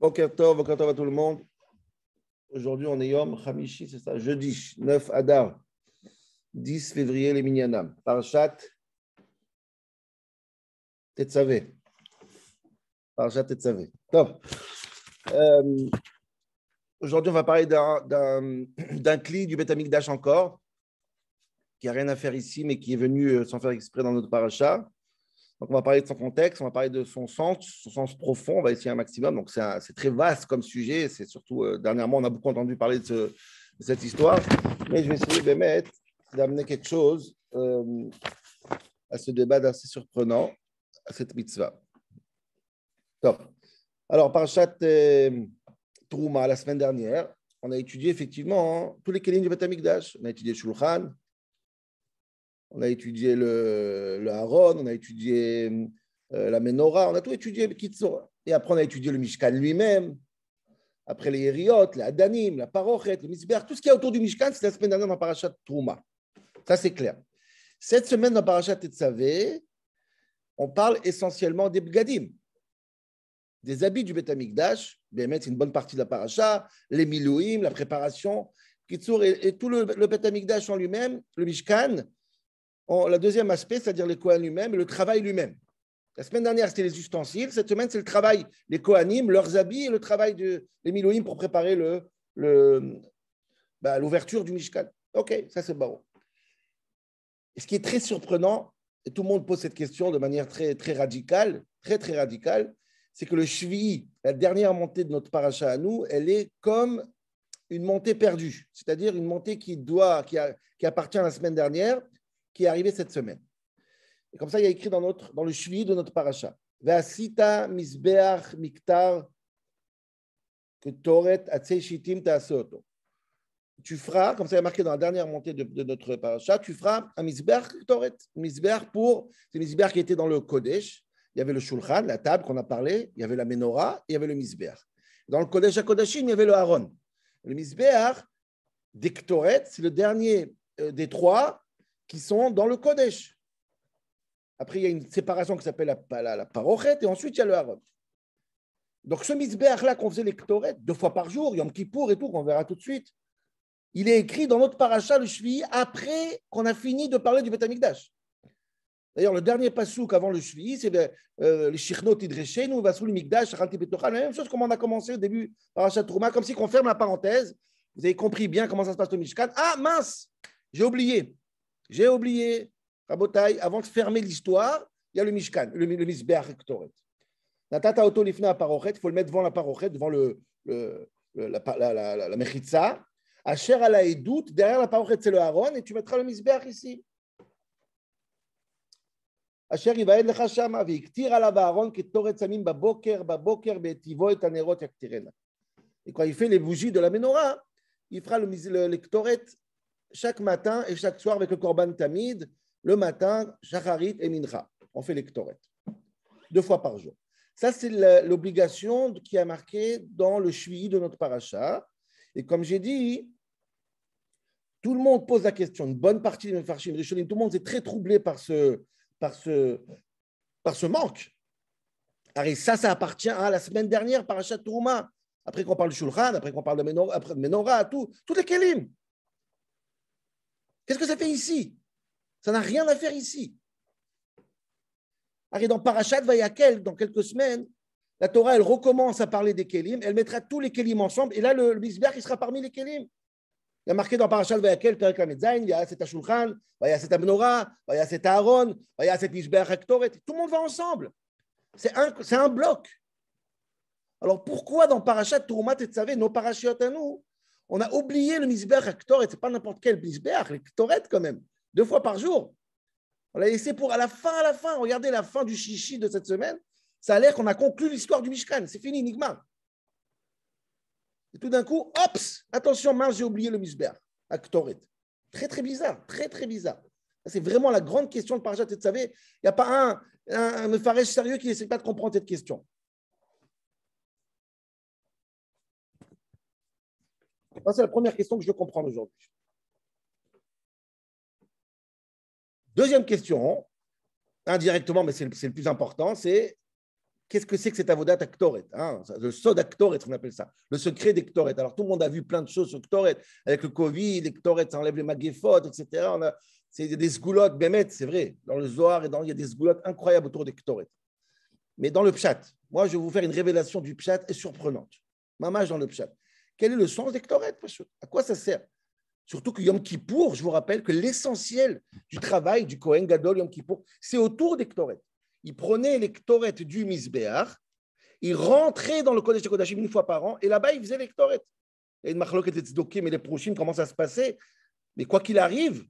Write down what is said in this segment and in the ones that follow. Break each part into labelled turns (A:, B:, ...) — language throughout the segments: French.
A: Bokertov, Bokertov à tout le monde. Aujourd'hui, on est Yom Hamishi, c'est ça, jeudi, 9 Adar, 10 février, les Minyanam. Parashat tes Parchat Tetzavé. Top. Euh, aujourd'hui, on va parler d'un cli du Betamikdash encore, qui n'a rien à faire ici, mais qui est venu euh, sans faire exprès dans notre parachat on va parler de son contexte, on va parler de son sens, son sens profond, on va essayer un maximum. Donc, c'est très vaste comme sujet. C'est surtout, euh, dernièrement, on a beaucoup entendu parler de, cette histoire. Mais je vais essayer ben, d'amener quelque chose euh, à ce débat d'assez surprenant, à cette mitzvah. Top. Alors, Parashat chat, euh, Trouma, la semaine dernière, on a étudié effectivement hein, tous les kélim du Batamikdash. On a étudié Shulchan, on a étudié le, le Haron, on a étudié hum, euh, la Menorah, on a tout étudié, et après on a étudié le Mishkan lui-même, après les Hériot, les Adanim, la Parochet, le Misber, tout ce qu'il y a autour du Mishkan, c'est la semaine dernière dans Parachat Trouma. Ça, c'est clair. Cette semaine dans Parachat Tetzavé, on parle essentiellement des Bgadim, des habits du Beth Amikdash, bien c'est une bonne partie de la Parasha, les milouim, la préparation, Kitzur et, tout le, le Beth en lui-même, le Mishkan, la le deuxième aspect, c'est-à-dire les Kohanim lui-même le travail lui-même. La semaine dernière, c'était les ustensiles. Cette semaine, c'est le travail, les Kohanim, leurs habits et le travail de, des Milohim pour préparer bah, l'ouverture du Mishkan. OK, ça c'est le ce qui est très surprenant, et tout le monde pose cette question de manière très, radicale, très, radicale, c'est que le Shvi, la dernière montée de notre paracha à nous, elle est comme une montée perdue, c'est-à-dire une montée qui, doit, qui, qui appartient à la semaine dernière, qui est arrivé cette semaine. Et comme ça, il y a écrit dans, notre, dans le Shvi de notre paracha. Ve'asita misbeach miktar shitim Tu feras, comme ça il est marqué dans la dernière montée de, notre paracha, tu feras un misbeach un Misbeach pour, c'est misbeach qui était dans le Kodesh. Il y avait le shulchan, la table qu'on a parlé, il y avait la menorah, il y avait le misbeach. Dans le Kodesh à Kodashim, il y avait le haron. Le misbeach, d'Ektoret, c'est le dernier euh, des trois qui sont dans le Kodesh. Après, il y a une séparation qui s'appelle la, parochette, et ensuite, il y a le Harod. Donc, ce misbéach-là qu'on faisait les deux fois par jour, Yom Kippour et tout, qu'on verra tout de suite, il est écrit dans notre paracha, le Shvi, après qu'on a fini de parler du Betamikdash. D'ailleurs, le dernier pasouk avant le Shvi, c'est le, euh, le Shichnot Idreshenu, migdash, Mikdash, Ranti la même chose comme on a commencé au début, paracha Trouma, comme si on ferme la parenthèse. Vous avez compris bien comment ça se passe au Mishkan. Ah mince, j'ai oublié. J'ai oublié, Rabotai, avant de fermer l'histoire, il y a le Mishkan, le, le Misbeach Natata auto lifna parochet, il faut le mettre devant la parochet, devant le, la, la, la, la, la Mechitza. Asher ala edut, derrière la parochet, c'est le Aaron, et tu mettras le Misbeach ici. Asher yvaed lecha shama, v'yiktir alav Aaron, ki toret samim ba boker ba et anerot yaktirena. Et quand il fait les bougies de la menorah, il fera le, le Ktoret chaque matin et chaque soir avec le Korban Tamid, le matin, Shacharit et Minra. On fait l'ectoret, deux fois par jour. Ça, c'est l'obligation qui a marqué dans le chui de notre paracha. Et comme j'ai dit, tout le monde pose la question. Une bonne partie des Mefarshim, tout le monde est très troublé par ce, par ce, par ce manque. ça, ça appartient à la semaine dernière, paracha Tourma. Après qu'on parle du Shulchan, après qu'on parle de Menorah, après tout, tous les Kelim. Qu'est-ce que ça fait ici Ça n'a rien à faire ici. Arrête dans Parachat Vayakel, dans quelques semaines, la Torah, elle recommence à parler des Kélim, elle mettra tous les Kélim ensemble, et là, le, le il sera parmi les Kélim. Il y a marqué dans Parachat Vayakel, il y a cet Ashulchan, il y a cet Abnora, il y a cet Aaron, il y a cet tout le monde va ensemble. C'est un, bloc. Alors pourquoi dans Parachat Tourumat et Tzavé, nos Parashiot à nous, on a oublié le misbeach à Ktoret. Ce pas n'importe quel misbeach, le Ktoret quand même, deux fois par jour. On l'a laissé pour à la fin, à la fin. Regardez la fin du chichi de cette semaine. Ça a l'air qu'on a conclu l'histoire du Mishkan. C'est fini, Nigma. Et tout d'un coup, hops, attention, mince, j'ai oublié le misbeach à Très, très bizarre. Très, très bizarre. C'est vraiment la grande question de Parjat. vous savez, il n'y a pas un, un, sérieux qui n'essaie pas de comprendre cette question. c'est la première question que je veux comprendre aujourd'hui. Deuxième question, indirectement, mais c'est le, plus important, c'est qu'est-ce que c'est que cet avodat actoret hein, Le sod à on appelle ça. Le secret des Alors, tout le monde a vu plein de choses sur actoret. Avec le Covid, les ça enlève les magéphotes, etc. On a, c'est des sgoulottes, c'est vrai. Dans le Zohar, et dans, il y a des sgoulottes incroyables autour des Mais dans le chat moi, je vais vous faire une révélation du est surprenante. Mamage dans le Pshat. Quel est le sens des À quoi ça sert Surtout que Yom Kippour, je vous rappelle que l'essentiel du travail du Kohen Gadol Yom Kippour, c'est autour des Il prenait les ktorets du Misbéar, il rentrait dans le Kodesh de Kodashim une fois par an, et là-bas, il faisait les ktorets. Et une était mais les Prouchim, comment ça se passait Mais quoi qu'il arrive,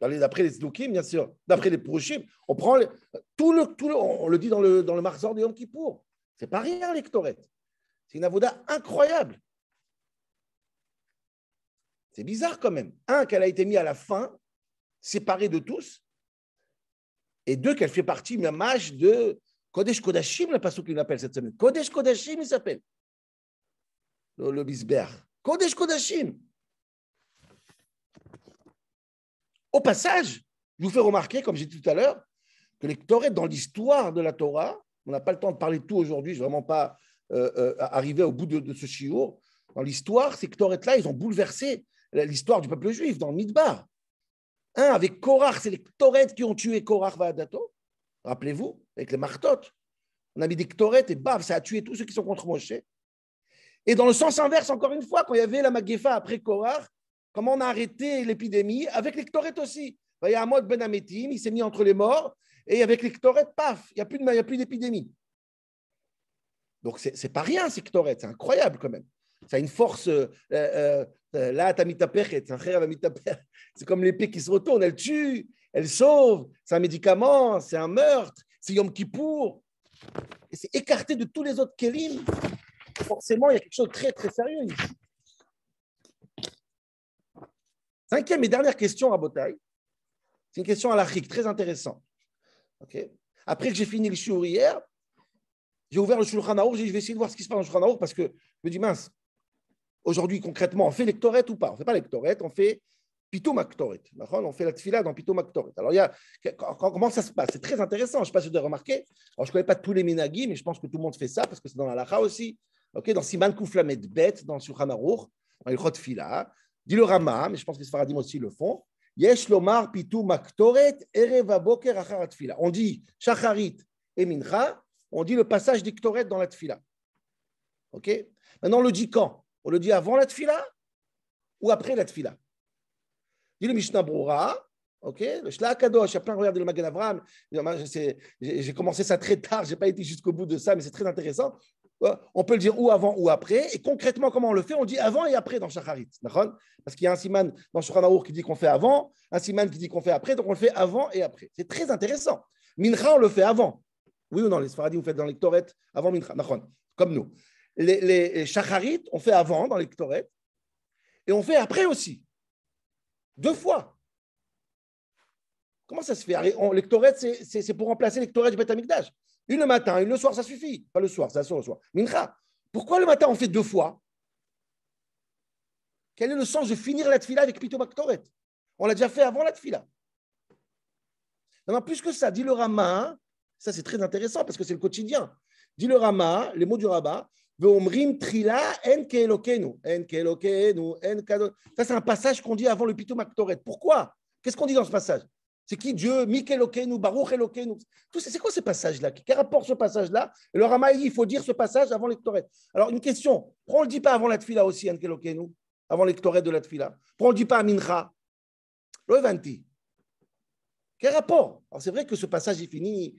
A: d'après les tzdokim, bien sûr, d'après les Prouchim, on prend tout, le, tout on le dit dans le, dans le Marzor de Yom Kippour. C'est pas rien, les C'est une avoda incroyable. C'est bizarre quand même. Un, qu'elle a été mise à la fin, séparée de tous. Et deux, qu'elle fait partie, mâche de Kodesh Kodashim, la passion qu'il appelle cette semaine. Kodesh Kodashim, il s'appelle. Le, Kodesh Kodashim. Au passage, je vous fais remarquer, comme j'ai dit tout à l'heure, que les Torahs, dans l'histoire de la Torah, on n'a pas le temps de parler de tout aujourd'hui, je vraiment pas euh, euh, arrivé au bout de, ce chiot. Dans l'histoire, ces Torahs-là, ils ont bouleversé l'histoire du peuple juif dans Midbar. Hein, avec Korach, c'est les Ktoret qui ont tué Korach Vaadato. Rappelez-vous, avec les Martotes. On a mis des Ktoret et baf, ça a tué tous ceux qui sont contre Moshe. Et dans le sens inverse, encore une fois, quand il y avait la Magéfa après Korach, comment on a arrêté l'épidémie Avec les Ktoret aussi. Il y a Amod Ben Ametim, il s'est mis entre les morts, et avec les Ktoret, paf, il n'y a plus d'épidémie. Donc, c'est pas rien, ces Ktoret, c'est incroyable quand même. Ça a une force euh, euh, euh, là, c'est comme l'épée qui se retourne, elle tue, elle sauve, c'est un médicament, c'est un meurtre, c'est Yom Kippour. Et c'est écarté de tous les autres kelim. Forcément, il y a quelque chose de très, très sérieux ici. Cinquième et dernière question à C'est une question à l'Afrique, très intéressante. Après que j'ai fini le shiur hier, j'ai ouvert le Shulchan et je vais essayer de voir ce qui se passe dans le Shulchan parce que je me dis, mince, Aujourd'hui, concrètement, on fait l'ectoret ou pas On ne fait pas l'ectoret, on fait maktoret. On fait la tfila dans maktoret. Alors, il y a, comment ça se passe C'est très intéressant. Je ne sais pas si vous avez remarqué. Alors, je ne connais pas tous les Minagis, mais je pense que tout le monde fait ça parce que c'est dans la lacha aussi. ok dans Siman Kouflamet Bet, dans Sur Arour, dans le Fila, dit le Rama, mais je pense que les Sfaradim aussi le font. Yesh lomar pitomaktoret erev aboker acharat On dit Chacharit et mincha. On dit le passage d'ictoret dans la tfila. Ok Maintenant, le dit quand on le dit avant la tfila ou après la tfila Dit le Mishnah Broura, ok Le Shla Kadosh, après regarder le Magen Avram, j'ai commencé ça très tard, je n'ai pas été jusqu'au bout de ça, mais c'est très intéressant. Euh, on peut le dire ou avant ou après. Et concrètement, comment on le fait On dit avant et après dans Shacharit. Parce qu'il y a un siman dans Na'our qui dit qu'on fait avant, un siman qui dit qu'on fait après, donc on le fait avant et après. C'est très intéressant. Mincha, on le fait avant. Oui ou non Les Sfaradis, vous faites dans les Torettes avant Mincha, comme nous les, les ont on fait avant dans les et on fait après aussi. Deux fois. Comment ça se fait Les ktorettes, c'est pour remplacer les du bétamikdash. Une le matin, une le soir, ça suffit. Pas le soir, ça sort le soir. Mincha. Pourquoi le matin, on fait deux fois Quel est le sens de finir la tfila avec Pito Maktoret On l'a déjà fait avant la tfila. Non, plus que ça, dit le Rama, ça c'est très intéressant parce que c'est le quotidien. Dit le Rama, les mots du rabbin, ça, c'est un passage qu'on dit avant le Pitum Pourquoi Qu'est-ce qu'on dit dans ce passage C'est qui Dieu Mikelokenu, Baruch c'est quoi ce passage là Quel rapport ce passage-là Le Ramaï, il faut dire ce passage avant l'hectorète. Alors, une question. Pourquoi on ne le dit pas avant la aussi, Avant de la on le dit pas à Mincha Quel rapport Alors, c'est vrai que ce passage est fini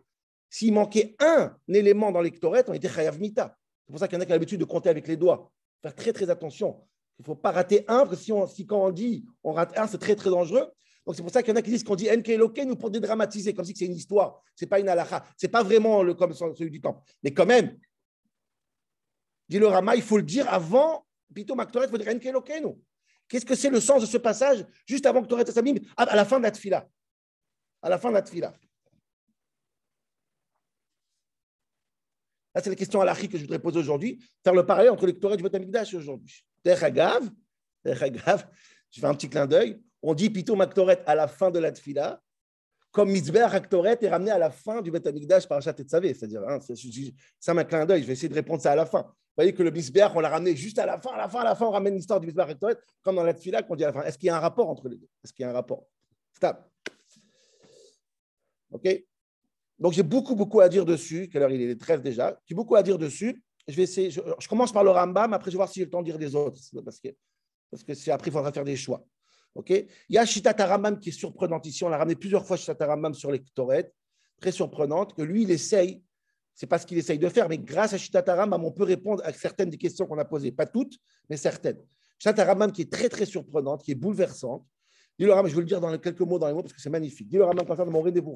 A: S'il manquait un élément dans les on était chayav mita. C'est pour ça qu'il y en a qui ont l'habitude de compter avec les doigts. Faire très très attention. Il ne faut pas rater un, parce que si, quand on dit on rate un, c'est très très dangereux. Donc c'est pour ça qu'il y en a qui disent qu'on dit Enkeloke nous pour dédramatiser, comme si c'est une histoire, Ce n'est pas une halakha, n'est pas vraiment le, comme celui du temps. Mais quand même, dit le Rama, il faut le dire avant Pito Maktoret, il faut dire nous. Qu'est-ce que c'est le sens de ce passage juste avant que sa à la fin de la tfila À la fin de la tfila. Là, c'est la question à l'archi que je voudrais poser aujourd'hui, faire le parallèle entre le Torah du aujourd'hui. Der Hagav, je fais un petit clin d'œil. On dit Pito Maktoret à la fin de la Tfila, comme Mitzvah Haktoret est ramené à la fin du Amikdash par chat et Tzavé. C'est-à-dire, hein, ça m'a clin d'œil, je vais essayer de répondre ça à la fin. Vous voyez que le Mitzvah, on l'a ramené juste à la fin, à la fin, à la fin, on ramène l'histoire du Mitzvah Haktoret, comme dans la Tfila qu'on dit à la fin. Est-ce qu'il y a un rapport entre les deux Est-ce qu'il y a un rapport Stop. OK donc j'ai beaucoup, beaucoup à dire dessus. Quelle heure il est 13 déjà. J'ai beaucoup à dire dessus. Je vais essayer. Je, commence par le Rambam, après je vais voir si j'ai le temps de dire des autres. Parce que, c'est, après, il faudra faire des choix. il y a Shitat qui est surprenante ici. On l'a ramené plusieurs fois Shitat sur les torettes. Très surprenante, que lui, il essaye. C'est pas ce qu'il essaye de faire, mais grâce à Shitat on peut répondre à certaines des questions qu'on a posées. Pas toutes, mais certaines. Shitat qui est très, très surprenante, qui est bouleversante. Dis le je vais le dire dans quelques mots dans les mots parce que c'est magnifique. Dis le Rambam mon rendez-vous.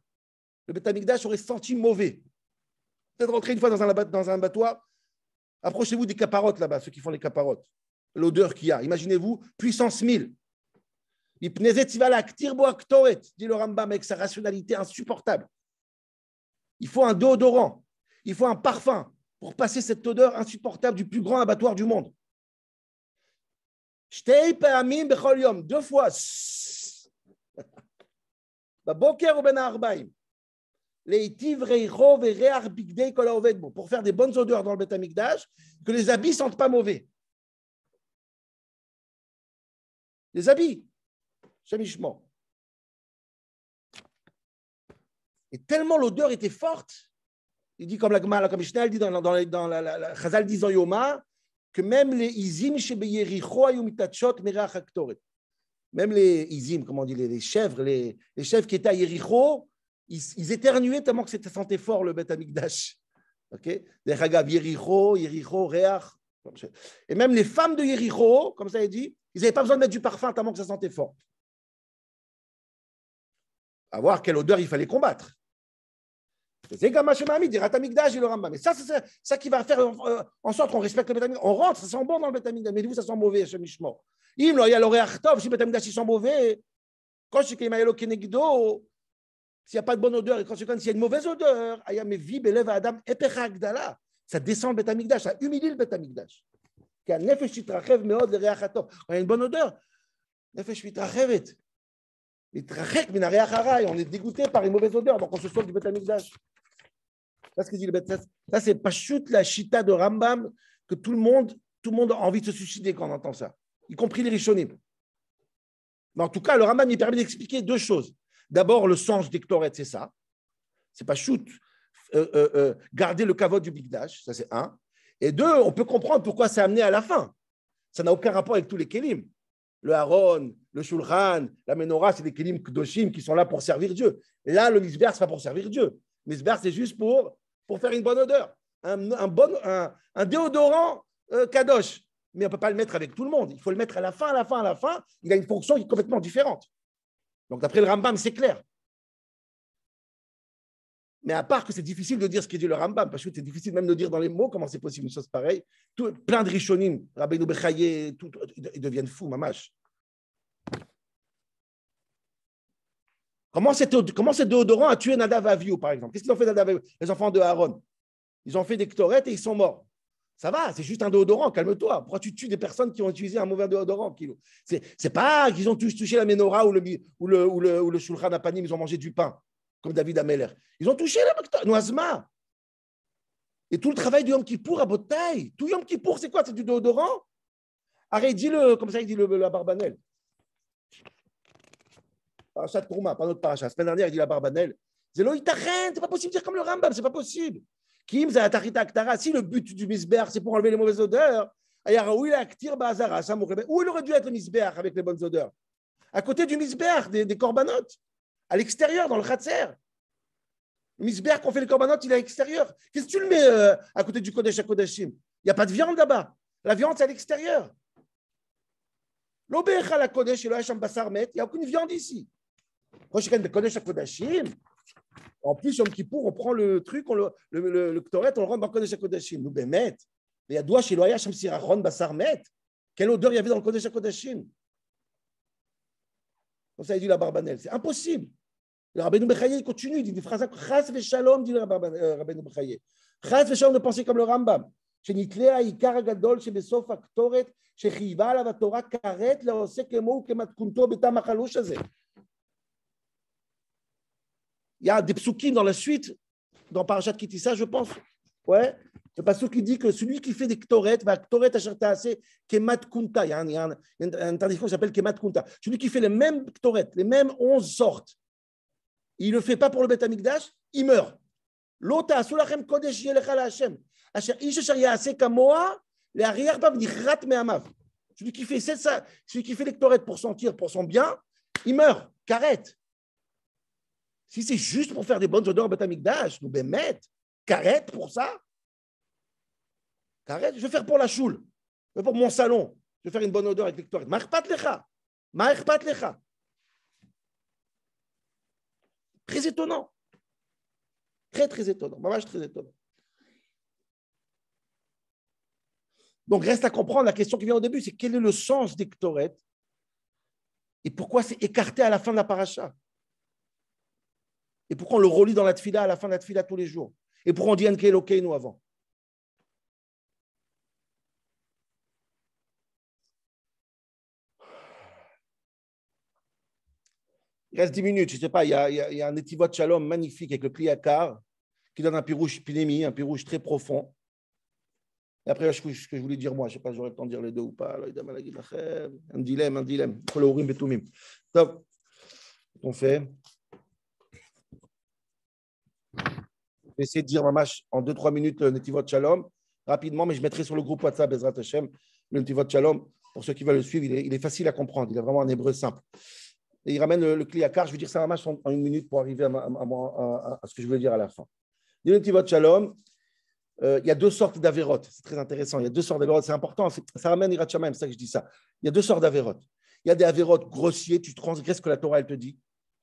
A: le Betamigdash aurait senti mauvais. Peut-être rentré une fois dans un, dans un abattoir, approchez-vous des caparottes là-bas, ceux qui font les caparottes, l'odeur qu'il y a. Imaginez-vous, puissance 1000. dit le Rambam avec sa rationalité insupportable. Il faut un déodorant, il faut un parfum pour passer cette odeur insupportable du plus grand abattoir du monde. Deux fois. Bah, Boker ou Ben pour faire des bonnes odeurs dans le bétamigdash, que les habits ne sentent pas mauvais. Les habits, chemichement. Et tellement l'odeur était forte, il dit comme la Gemara, comme Mishnah, dit dans, dans, la, Chazal disant Yoma, que même les izim Même les izim, comment on dit, les, chèvres, les, les chèvres qui étaient à Yericho, ils, éternuaient tellement que c'était sentait fort le Beth Amikdash. Ok Yericho, Yericho, Reach. Et même les femmes de Yericho, comme ça il dit, ils n'avaient pas besoin de mettre du parfum tellement que ça sentait fort. À voir quelle odeur il fallait combattre. C'est comme des Ratamikdash le Mais ça, c'est ça, qui va faire euh, euh, en sorte qu'on respecte le Betamikdash. On rentre, ça sent bon dans le Betamikdash. Mais vous, ça sent mauvais, ce il y a tof si le Betamikdash, sont sent mauvais. Quand je suis Kemayelo Kenegdo, s'il n'y a pas de bonne odeur et conséquence, s'il y a une mauvaise odeur, Adam, ça descend le bétamigdash, ça humilie le bétamigdash. Quand il y a une bonne odeur, on est dégoûté par une mauvaise odeur, donc on se sauve du le המקדש. Ça, c'est pas chute la chita de Rambam que tout le monde, tout le monde a envie de se suicider quand on entend ça, y compris les rishonim. Mais en tout cas, le Rambam, il permet d'expliquer deux choses. D'abord, le sens d'Ektoret, c'est ça. C'est pas shoot. Euh, euh, euh, garder le caveau du Big Dash, ça c'est un. Et deux, on peut comprendre pourquoi c'est amené à la fin. Ça n'a aucun rapport avec tous les kelim. Le Haron, le Shulchan, la Menorah, c'est des kelim Kdoshim qui sont là pour servir Dieu. Là, le misber, n'est pas pour servir Dieu. Le misber, c'est juste pour, pour faire une bonne odeur. Un, bon, un déodorant Kadosh. Mais on ne peut pas le mettre avec tout le monde. Il faut le mettre à la fin, à la fin, à la fin. Il a une fonction qui est complètement différente. Donc d'après le Rambam, c'est clair. Mais à part que c'est difficile de dire ce qu'est dit le Rambam, parce que c'est difficile même de dire dans les mots comment c'est possible une chose pareille, plein de Rishonim, Rabbi Bechaye, ils deviennent fous, mamache. Comment, c'est comment c'est déodorant a tué Nadav Aviou, par exemple Qu'est-ce qu'ils ont fait Nadav Les enfants de Aaron. Ils ont fait des ktorettes et ils sont morts. Ça va, c'est juste un déodorant, calme-toi. Pourquoi tu tues des personnes qui ont utilisé un mauvais déodorant Kilo C'est pas qu'ils ont tous touché la menorah ou le, ou le, ou shulchan ils ont mangé du pain, comme David Ameller. Ils ont touché la noisma. Et tout le travail du homme qui Kippour à taille Tout qui Kippour, c'est quoi C'est du déodorant Arrête, dis-le, comme ça, il dit le, la barbanelle. Parachat Kourma, pas notre parachat. La semaine dernière, il dit la barbanelle. C'est pas possible de dire comme le Rambam, c'est pas possible. Si le but du misber, c'est pour enlever les mauvaises odeurs, où il aurait dû être le misber avec les bonnes odeurs À côté du misber, des, corbanotes, à l'extérieur, dans le khatser. Le misber qu'on fait les corbanotes, il est à l'extérieur. Qu'est-ce que tu le mets euh, à côté du Kodesh à Il n'y a pas de viande là-bas. La viande, c'est à l'extérieur. L'obécha la Kodesh et il n'y a aucune viande ici. je Kodesh en plus, Yom Kippour, on prend le truc, on le, le, le, le Ktoret, on le rend dans le Kodesh HaKodeshim. Nous, Bémet, ben, il y a Douach, Eloya, Shamsirachon, met. Quelle odeur il y avait dans le Kodesh HaKodeshim Comme ça, il dit la Barbanel. C'est impossible. Le Rabbeinu Bechaye continue, il dit une phrase Chas shalom dit le euh, Rabbeinu Bechaye. Chas shalom de penser comme le Rambam. שנתלה העיקר הגדול שבסוף הקטורת Torah karet התורה כרת kemat כמוהו כמתכונתו בתם החלוש הזה il y a des psukim dans la suite, dans Parashat Kitissa, je pense. Ouais. Le pasteur qui dit que celui qui fait des ktorettes, va ktoret bah, assez kemat kunta. Il y a, un, il y a un, interdit qui s'appelle kemat kunta. Celui qui fait les mêmes ktorettes, les mêmes onze sortes, il ne le fait pas pour le bétamigdash, il meurt. Lota, asulachem kodesh yelecha la Hashem. Asher ish kamoa, le arrière bab nichrat me'amav. Celui qui fait ça, celui qui fait les ktorettes pour sentir, pour son bien, il meurt. karet si c'est juste pour faire des bonnes odeurs au Batamikdash, nous bémet, ben, carrette pour ça. Carrette, je vais faire pour la choule, je vais pour mon salon, je vais faire une bonne odeur avec Victoire. Marpat lecha, marpat lecha. Très étonnant. Très, très étonnant. très étonnant. Donc, reste à comprendre la question qui vient au début, c'est quel est le sens des et pourquoi c'est écarté à la fin de la paracha et pourquoi on le relit dans la tfila à la fin de la tfila tous les jours Et pourquoi on dit ok nous avant Il reste 10 minutes, je ne sais pas, il y a, un étivot de shalom magnifique avec le pliakar qui donne un pirouche pinémi, un pirouche très profond. après, ce que je voulais dire, moi, je ne sais pas, j'aurais le temps de dire les deux ou pas. Un dilemme, un dilemme. Donc, on fait. essayer de dire mamash en 2-3 minutes le Netivot Shalom rapidement, mais je mettrai sur le groupe WhatsApp Bezrat Hashem le Netivot Shalom. Pour ceux qui veulent le suivre, il est, facile à comprendre. Il est vraiment un hébreu simple. Et il ramène le, clé à car. Je vais dire ça en, en une minute pour arriver à, ce que je veux dire à la fin. Le Netivot Shalom, euh, il y a deux sortes d'avérotes. C'est très intéressant. Il y a deux sortes d'avérotes. C'est important. Ça ramène Hashem. c'est ça que je dis ça. Il y a deux sortes d'avérotes. Il y a des avérotes grossiers. Tu transgresses ce que la Torah, elle te dit.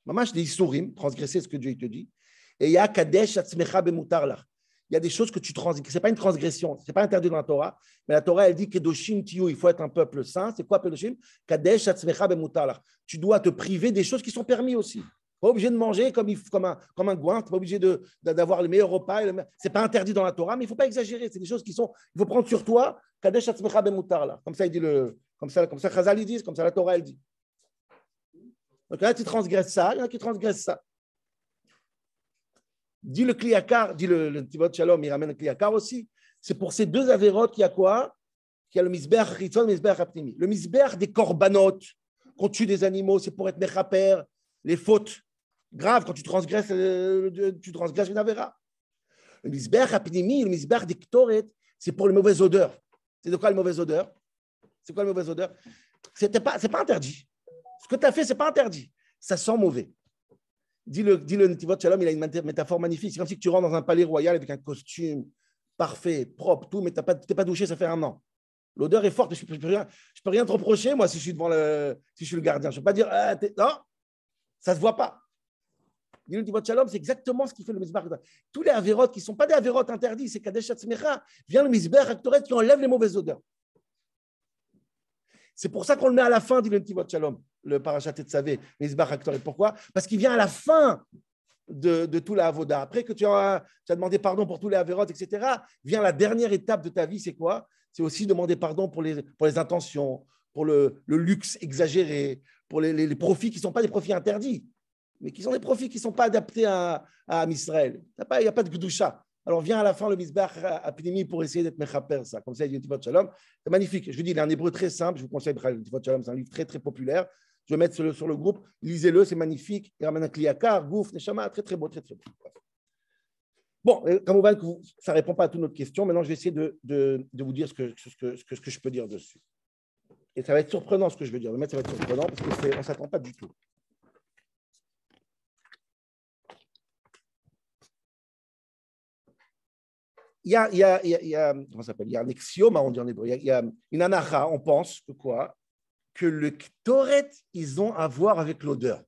A: Mamash, des isourim, transgresser ce que Dieu te dit. Et kadesh bemutar Il y a des choses que tu transgresses. Ce n'est pas une transgression, ce n'est pas interdit dans la Torah, mais la Torah, elle dit Kedoshim il faut être un peuple saint. C'est quoi Pedoshim? Kadesh bemutar Tu dois te priver des choses qui sont permises aussi. Pas obligé de manger comme, un, comme un pas obligé d'avoir le meilleur repas. Ce n'est pas interdit dans la Torah, mais il ne faut pas exagérer. C'est des choses qui sont. Il faut prendre sur toi Kadesh bemutar Comme ça, il dit le. Comme ça, comme ça, comme ça, la Torah, elle dit. Donc, là tu transgresses ça, il y en a qui transgressent ça. Dit le Kliakar, dit le, le Shalom, il ramène le Kliakar aussi. C'est pour ces deux avérotes qu'il y a quoi Qu'il y a le Misber le Misber Aptimi. Le Misber des corbanotes, qu'on tue des animaux, c'est pour être Mechaper, les fautes graves, quand tu transgresses, euh, tu transgresses une avéra. Le Misber Aptimi, le Misber des c'est pour les mauvaises odeurs. C'est de quoi les mauvaises odeurs C'est quoi les mauvaises odeurs Ce n'est pas, pas interdit. Ce que tu as fait, ce n'est pas interdit. Ça sent mauvais dis le, dit le Shalom, il a une métaphore magnifique. C'est comme si tu rentres dans un palais royal avec un costume parfait, propre, tout, mais tu n'es pas douché, ça fait un an. L'odeur est forte, je ne peux, rien, peux rien te reprocher, moi, si je suis, devant le, si je suis le gardien. Je ne peux pas dire, ah, non, ça ne se voit pas. dis le Shalom, c'est exactement ce qui fait le Tous les avérotes qui ne sont pas des avérotes interdits, c'est Kadesh HaTzmecha vient le qui enlève les mauvaises odeurs. C'est pour ça qu'on le met à la fin, dit le Netivot Shalom le Parachat de Savé, Haktor. Et pourquoi Parce qu'il vient à la fin de, tout l'Avoda. Après que tu as, demandé pardon pour tous les avérotes, etc., vient la dernière étape de ta vie, c'est quoi C'est aussi demander pardon pour les, pour les intentions, pour le, luxe exagéré, pour les, profits qui sont pas des profits interdits, mais qui sont des profits qui sont pas adaptés à, à Il n'y a pas de gdoucha. Alors vient à la fin le misbah à pour essayer d'être mechaper, ça, comme ça, il Shalom. C'est magnifique. Je vous dis, il a un hébreu très simple, je vous conseille Shalom, c'est un livre très très populaire. Je vais mettre sur le, sur le groupe, lisez-le, c'est magnifique. Yakaar, Gouf, Neshama, très très beau, très très beau. Bon, comme euh, ça ne répond pas à toutes nos questions. Maintenant, je vais essayer de, vous dire ce que, je peux dire dessus. Et ça va être surprenant ce que je vais dire. ça va être surprenant parce qu'on ne s'attend pas du tout. Il y a, Il y a un axiome, on dit en hébreu. Il y a, une anacha, on pense que quoi que le Ktoret, ils ont à voir avec l'odeur.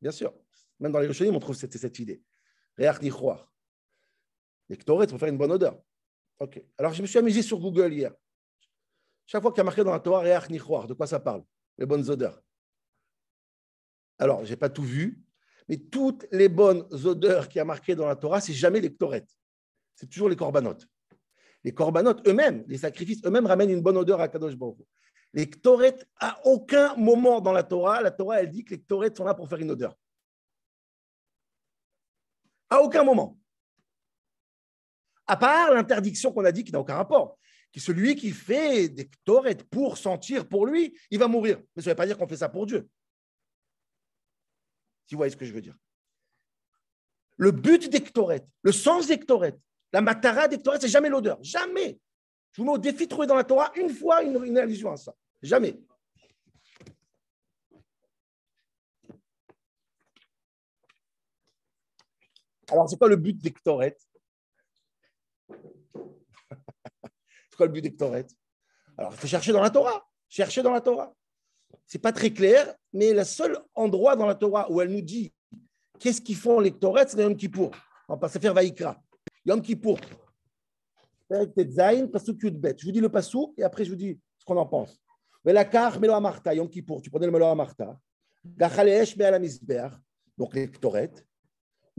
A: Bien sûr. Même dans les Rishonim, on trouve cette, cette idée. Réach croire Les Ktoret, pour faire une bonne odeur. OK. Alors, je me suis amusé sur Google hier. Chaque fois qu'il y a marqué dans la Torah Réach croire de quoi ça parle Les bonnes odeurs. Alors, je n'ai pas tout vu, mais toutes les bonnes odeurs qu'il y a marquées dans la Torah, c'est jamais les Ktoret. C'est toujours les corbanotes. Les corbanotes eux-mêmes, les sacrifices eux-mêmes ramènent une bonne odeur à Kadosh Baruch. Les ktoret, à aucun moment dans la Torah, la Torah, elle dit que les ktoret sont là pour faire une odeur. À aucun moment. À part l'interdiction qu'on a dit qui n'a aucun rapport. Que celui qui fait des ktoret pour sentir pour lui, il va mourir. Mais ça ne veut pas dire qu'on fait ça pour Dieu. Si vous voyez ce que je veux dire. Le but des le sens des la matara des c'est jamais l'odeur. Jamais. Je vous mets au défi de trouver dans la Torah une fois une, une allusion à ça. Jamais. Alors, c'est quoi le but des C'est quoi le but des Alors, il faut chercher dans la Torah. Chercher dans la Torah. C'est pas très clair, mais le seul endroit dans la Torah où elle nous dit qu'est-ce qu'ils font les Ktoret, c'est Yom Kippour. On va passer faire Vaïkra. Yom Kippour. Je vous dis le pasouk et après je vous dis ce qu'on en pense. Yom Kippour, tu prenais le melo amarta. Donc les ktoret. Tu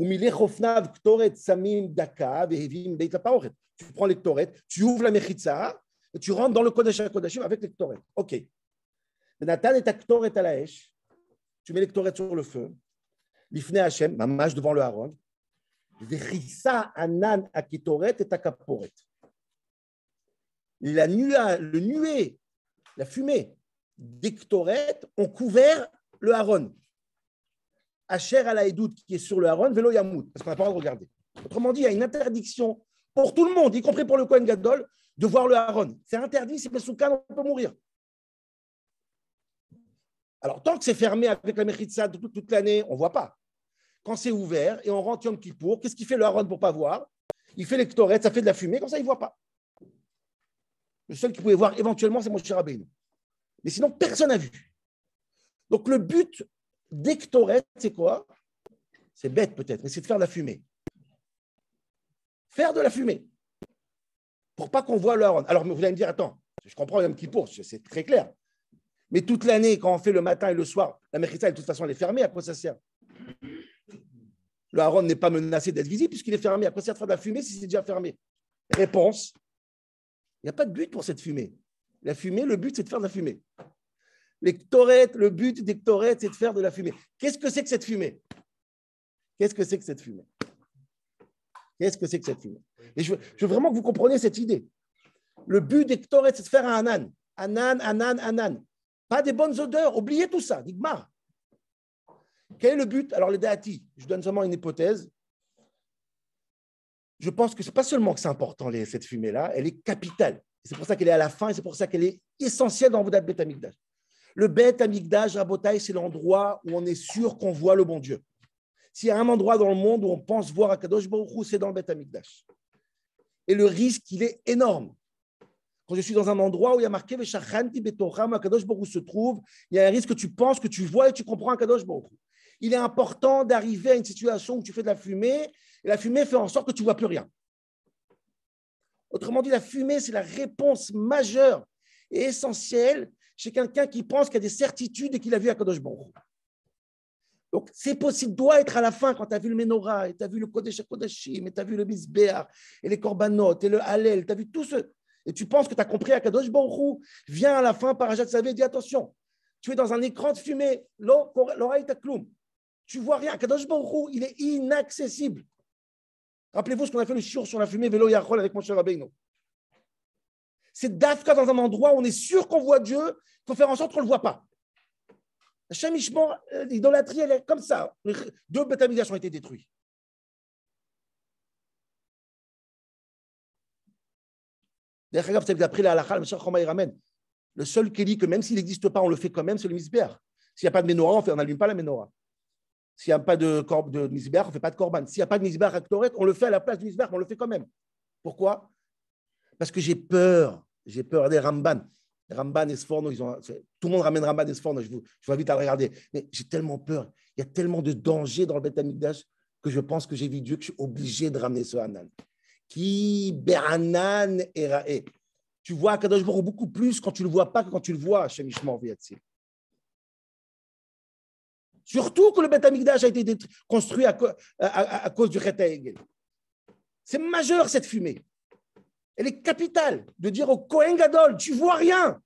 A: prends les ktoret, tu ouvres la mechitza et tu rentres dans le Kodesh HaKodashim avec les ktoret. Ok. Nathan est à ktoret à la Tu mets les sur le feu. L'ifne Hachem, ma mâche devant le haron anan akitoret et akaporet. La le nuée, la fumée d'Ektoret ont couvert le haron. Asher à la qui est sur le haron, velo Yamut parce qu'on n'a pas de regarder. Autrement dit, il y a une interdiction pour tout le monde, y compris pour le Kohen Gadol, de voir le haron. C'est interdit, c'est parce on peut mourir. Alors, tant que c'est fermé avec la Mechitsa toute, toute l'année, on ne voit pas quand c'est ouvert et on rentre Yom Kippour, qu'est-ce qu'il fait le Haron pour pas voir Il fait les ça fait de la fumée, comme ça il ne voit pas. Le seul qui pouvait voir éventuellement, c'est mon cher Rabbeinu. Mais sinon, personne n'a vu. Donc le but des c'est quoi C'est bête peut-être, mais c'est de faire de la fumée. Faire de la fumée pour pas qu'on voit le Haron. Alors vous allez me dire, attends, je comprends Yom Kippour, c'est très clair. Mais toute l'année, quand on fait le matin et le soir, la est de toute façon, elle est fermée. À quoi ça sert le haron n'est pas menacé d'être visible puisqu'il est fermé. Après, c'est de la fumée si c'est déjà fermé. Réponse il n'y a pas de but pour cette fumée. La fumée, le but, c'est de faire de la fumée. Les torettes, le but des torettes, c'est de faire de la fumée. Qu'est-ce que c'est que cette fumée Qu'est-ce que c'est que cette fumée Qu'est-ce que c'est que cette fumée Et je veux, vraiment que vous compreniez cette idée. Le but des torettes, c'est de faire un anan. Anan, anan, anan. Pas des bonnes odeurs. Oubliez tout ça. dites-moi. Quel est le but Alors, les Daati, je donne seulement une hypothèse. Je pense que ce n'est pas seulement que c'est important, les, cette fumée-là, elle est capitale. C'est pour ça qu'elle est à la fin et c'est pour ça qu'elle est essentielle dans votre Beth Amikdash. Le Beth Amikdash, Rabotai, c'est l'endroit où on est sûr qu'on voit le bon Dieu. S'il y a un endroit dans le monde où on pense voir Akadosh Baruch c'est dans le Beth Amikdash. Et le risque, il est énorme. Quand je suis dans un endroit où il y a marqué Veshachanti Betocham, Akadosh Baruch se trouve, il y a un risque que tu penses, que tu vois et tu comprends Akadosh Baruch il est important d'arriver à une situation où tu fais de la fumée, et la fumée fait en sorte que tu ne vois plus rien. Autrement dit, la fumée, c'est la réponse majeure et essentielle chez quelqu'un qui pense qu'il y a des certitudes et qu'il a vu à Kadosh Baruch. Donc, c'est possible, doit être à la fin quand tu as vu le Ménorah, et tu as vu le Kodesh Kodashim, et tu as vu le Bisbéar, et les Korbanot, et le Halel. tu as vu tout ce. Et tu penses que tu as compris à Kadosh Baruch. Viens à la fin, Parajat Savé, dis attention, tu es dans un écran de fumée, l'oreille ta cloum. Tu vois rien. Kadosh Baruch il est inaccessible. Rappelez-vous ce qu'on a fait le jour sur la fumée vélo Yachol avec cher Rabbeinu. C'est d'Afka dans un endroit où on est sûr qu'on voit Dieu, il faut faire en sorte qu'on ne le voit pas. Euh, l'idolâtrie, elle est comme ça. Deux bétamigas ont été détruits. D'après la halakha, le seul Le seul dit que même s'il n'existe pas, on le fait quand même, c'est le misbère. S'il n'y a pas de menorah, on n'allume pas la menorah. S'il n'y a pas de, corbe, de on ne fait pas de korban. S'il n'y a pas de misbéach on le fait à la place du misbéach, on le fait quand même. Pourquoi Parce que j'ai peur. J'ai peur des Ramban. Ramban et Sforno, ils ont, tout le monde ramène Ramban et Sforno, je vous, je invite à le regarder. Mais j'ai tellement peur. Il y a tellement de dangers dans le Beth que je pense que j'ai vu Dieu, que je suis obligé de ramener ce Hanan. Qui Beranan et Tu vois Kadosh beaucoup plus quand tu ne le vois pas que quand tu le vois, Shemishma Vyatsi. Surtout que le Beth a été construit à, cause du Chet C'est majeur cette fumée. Elle est capitale de dire au Kohen Gadol, tu vois rien.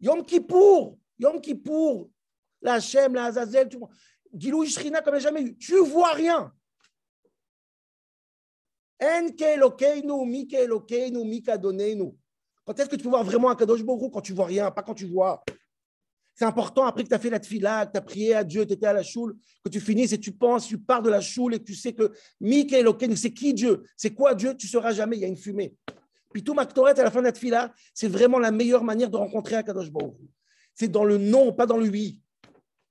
A: Yom Kippour, Yom Kippour, la Hachem, la Azazel, tout le monde. Gilou Ishrina comme jamais eu. Tu vois rien. En lokeinu, mi Quand est-ce que tu peux voir vraiment un Kadosh Borou quand tu vois rien, pas quand tu vois c'est important, après que tu as fait la tfila, que tu as prié à Dieu, tu étais à la choule, que tu finisses et tu penses, tu pars de la choule et que tu sais que Michael, c'est qui Dieu C'est quoi Dieu Tu ne sauras jamais, il y a une fumée. Puis tout Maktoret à la fin de la tfila, c'est vraiment la meilleure manière de rencontrer Akadosh Baruch. C'est dans le non, pas dans le oui.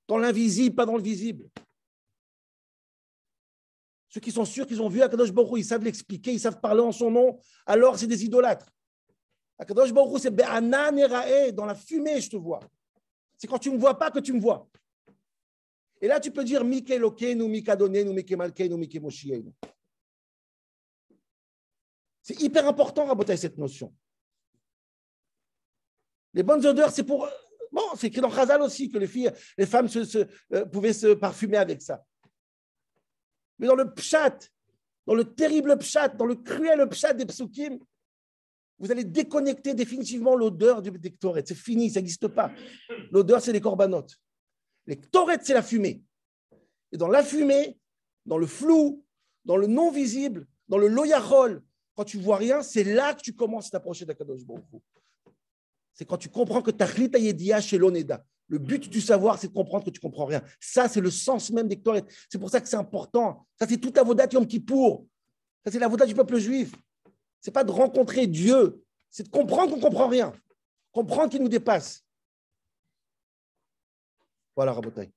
A: Dans l'invisible, pas dans le visible. Ceux qui sont sûrs qu'ils ont vu Akadosh Baruch, ils savent l'expliquer, ils savent parler en son nom, alors c'est des idolâtres. Akadosh Baruch, c'est Be'anan dans la fumée, je te vois. C'est quand tu ne me vois pas que tu me vois. Et là, tu peux dire C'est hyper important, raboter cette notion. Les bonnes odeurs, c'est pour. Bon, c'est que dans Khazal aussi que les filles, les femmes se, euh, pouvaient se parfumer avec ça. Mais dans le pshat, dans le terrible pshat, dans le cruel pshat des psukim, vous allez déconnecter définitivement l'odeur du Torah. C'est fini, ça n'existe pas. L'odeur, c'est les corbanotes. Les Torah, c'est la fumée. Et dans la fumée, dans le flou, dans le non visible, dans le loyarol, quand tu vois rien, c'est là que tu commences à t'approcher d'Akadosh Baruch C'est quand tu comprends que Tachlit Ayedia chez l'Oneda. Le but du savoir, c'est de comprendre que tu comprends rien. Ça, c'est le sens même des Torahs. C'est pour ça que c'est important. Ça, c'est toute la Vodat qui pour. Ça, c'est la Vodat du peuple juif n'est pas de rencontrer Dieu, c'est de comprendre qu'on ne comprend rien, comprendre qu'il nous dépasse. Voilà, Rabotaï.